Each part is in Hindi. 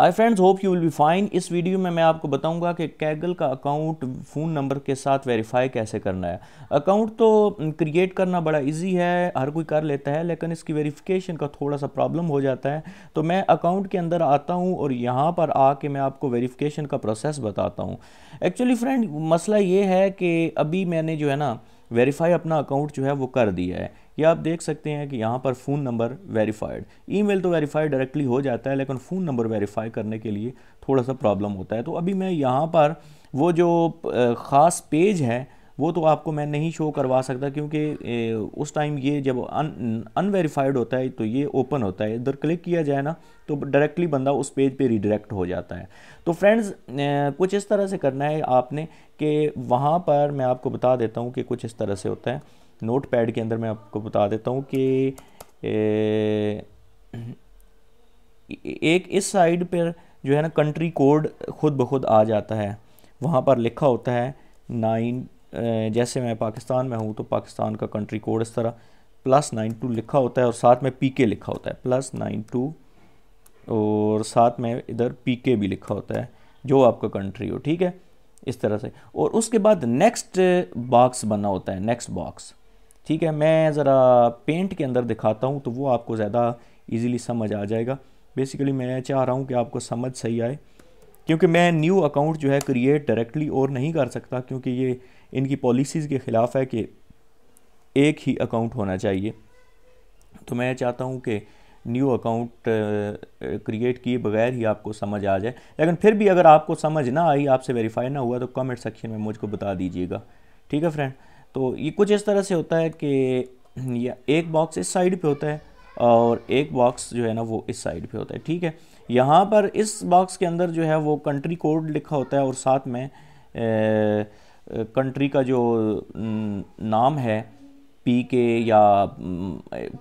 I friends hope you will be fine इस वीडियो में मैं आपको बताऊंगा कि कैगल का अकाउंट फ़ोन नंबर के साथ वेरीफाई कैसे करना है अकाउंट तो क्रिएट करना बड़ा इजी है हर कोई कर लेता है लेकिन इसकी वेरिफिकेशन का थोड़ा सा प्रॉब्लम हो जाता है तो मैं अकाउंट के अंदर आता हूँ और यहाँ पर आके मैं आपको वेरीफ़िकेशन का प्रोसेस बताता हूँ एक्चुअली फ्रेंड मसला ये है कि अभी मैंने जो है ना वेरीफाई अपना अकाउंट जो है वो कर दिया है या आप देख सकते हैं कि यहाँ पर फ़ोन नंबर वेरीफाइड ईमेल तो वेरीफाइड डायरेक्टली हो जाता है लेकिन फ़ोन नंबर वेरीफाई करने के लिए थोड़ा सा प्रॉब्लम होता है तो अभी मैं यहाँ पर वो जो ख़ास पेज है वो तो आपको मैं नहीं शो करवा सकता क्योंकि उस टाइम ये जब अन अनवेरीफाइड होता है तो ये ओपन होता है इधर क्लिक किया जाए ना तो डायरेक्टली बंदा उस पेज पे रिडायरेक्ट हो जाता है तो फ्रेंड्स कुछ इस तरह से करना है आपने कि वहाँ पर मैं आपको बता देता हूँ कि कुछ इस तरह से होता है नोट पैड के अंदर मैं आपको बता देता हूँ कि एक इस साइड पर जो है ना कंट्री कोड खुद ब खुद आ जाता है वहाँ पर लिखा होता है नाइन जैसे मैं पाकिस्तान में हूँ तो पाकिस्तान का कंट्री कोड इस तरह प्लस नाइन टू लिखा होता है और साथ में पी के लिखा होता है प्लस नाइन टू और साथ में इधर पी के भी लिखा होता है जो आपका कंट्री हो ठीक है इस तरह से और उसके बाद नेक्स्ट बॉक्स बना होता है नेक्स्ट बॉक्स ठीक है मैं ज़रा पेंट के अंदर दिखाता हूँ तो वो आपको ज़्यादा ईजीली समझ आ जाएगा बेसिकली मैं चाह रहा हूँ कि आपको समझ सही आए क्योंकि मैं न्यू अकाउंट जो है क्रिएट डायरेक्टली और नहीं कर सकता क्योंकि ये इनकी पॉलिसीज़ के ख़िलाफ़ है कि एक ही अकाउंट होना चाहिए तो मैं चाहता हूँ कि न्यू अकाउंट क्रिएट किए बगैर ही आपको समझ आ जाए लेकिन फिर भी अगर आपको समझ ना आई आपसे वेरीफाई ना हुआ तो कमेंट सेक्शन में मुझको बता दीजिएगा ठीक है फ्रेंड तो ये कुछ इस तरह से होता है कि या एक बॉक्स इस साइड पे होता है और एक बॉक्स जो है ना वो इस साइड पे होता है ठीक है यहाँ पर इस बॉक्स के अंदर जो है वो कंट्री कोड लिखा होता है और साथ में कंट्री का जो नाम है पी के या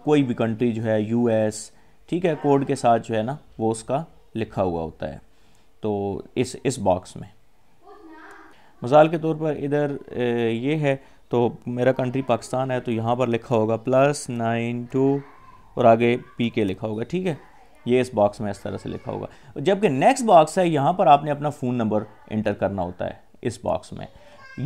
कोई भी कंट्री जो है एस ठीक है कोड के साथ जो है ना वो उसका लिखा हुआ होता है तो इस इस बॉक्स में मिसाल के तौर पर इधर ये है तो मेरा कंट्री पाकिस्तान है तो यहाँ पर लिखा होगा प्लस नाइन टू और आगे पी के लिखा होगा ठीक है ये इस बॉक्स में इस तरह से लिखा होगा जबकि नेक्स्ट बॉक्स है यहाँ पर आपने अपना फ़ोन नंबर इंटर करना होता है इस बॉक्स में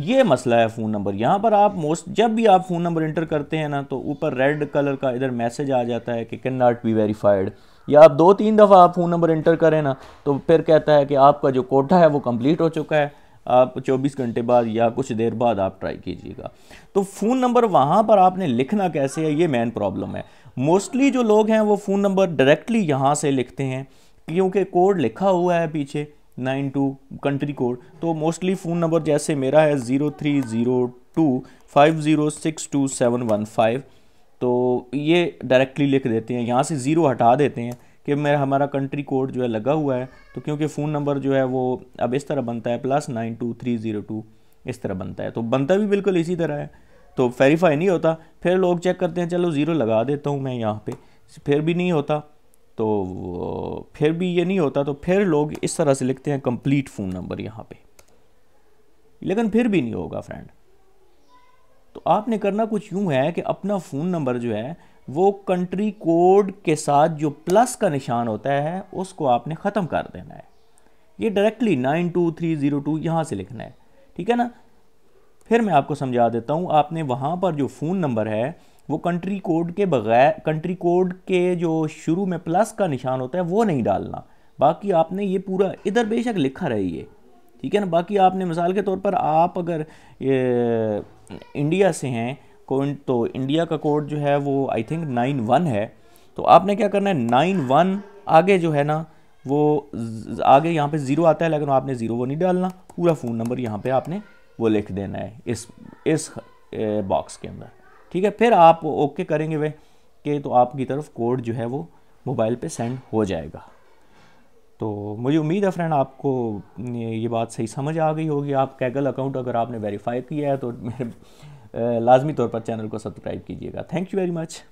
ये मसला है फ़ोन नंबर यहाँ पर आप मोस्ट जब भी आप फ़ोन नंबर इंटर करते हैं ना तो ऊपर रेड कलर का इधर मैसेज आ जाता है कि कैन नॉट बी वेरीफाइड या आप दो तीन दफ़ा आप फ़ोन नंबर इंटर करें ना तो फिर कहता है कि आपका जो कोटा है वो कम्प्लीट हो चुका है आप 24 घंटे बाद या कुछ देर बाद आप ट्राई कीजिएगा तो फ़ोन नंबर वहाँ पर आपने लिखना कैसे है ये मेन प्रॉब्लम है मोस्टली जो लोग हैं वो फ़ोन नंबर डायरेक्टली यहाँ से लिखते हैं क्योंकि कोड लिखा हुआ है पीछे नाइन टू कंट्री कोड तो मोस्टली फ़ोन नंबर जैसे मेरा है zero three zero two five zero six two seven one five तो ये डायरेक्टली लिख देते हैं यहाँ से ज़ीरो हटा देते हैं कि मेरा हमारा कंट्री कोड जो है लगा हुआ है तो क्योंकि फ़ोन नंबर जो है वो अब इस तरह बनता है plus nine two three zero two इस तरह बनता है तो बनता भी बिल्कुल इसी तरह है तो वेरीफाई नहीं होता फिर लोग चेक करते हैं चलो ज़ीरो लगा देता हूँ मैं यहाँ पर फिर भी नहीं होता तो फिर भी ये नहीं होता तो फिर लोग इस तरह से लिखते हैं कंप्लीट फ़ोन नंबर यहाँ पे लेकिन फिर भी नहीं होगा फ्रेंड तो आपने करना कुछ यूँ है कि अपना फ़ोन नंबर जो है वो कंट्री कोड के साथ जो प्लस का निशान होता है उसको आपने ख़त्म कर देना है ये directly nine two three zero two यहाँ से लिखना है ठीक है ना फिर मैं आपको समझा देता हूँ आपने वहाँ पर जो फ़ोन नंबर है वो कंट्री कोड के बगैर कंट्री कोड के जो शुरू में प्लस का निशान होता है वो नहीं डालना बाकी आपने ये पूरा इधर बेशक लिखा रही है ठीक है ना बाकी आपने मिसाल के तौर पर आप अगर इंडिया से हैं को तो इंडिया का कोड जो है वो आई थिंक नाइन वन है तो आपने क्या करना है नाइन वन आगे जो है ना वो आगे यहाँ पे ज़ीरो आता है लेकिन आपने ज़ीरो वो नहीं डालना पूरा फ़ोन नंबर यहाँ पे आपने वो लिख देना है इस इस बॉक्स के अंदर ठीक है फिर आप ओके करेंगे वे कि तो आपकी तरफ कोड जो है वो मोबाइल पर सेंड हो जाएगा तो मुझे उम्मीद है फ्रेंड आपको ये बात सही समझ आ गई होगी आप कैगल अकाउंट अगर आपने वेरीफाई किया है तो मेरे लाजमी तौर पर चैनल को सब्सक्राइब कीजिएगा थैंक यू वेरी मच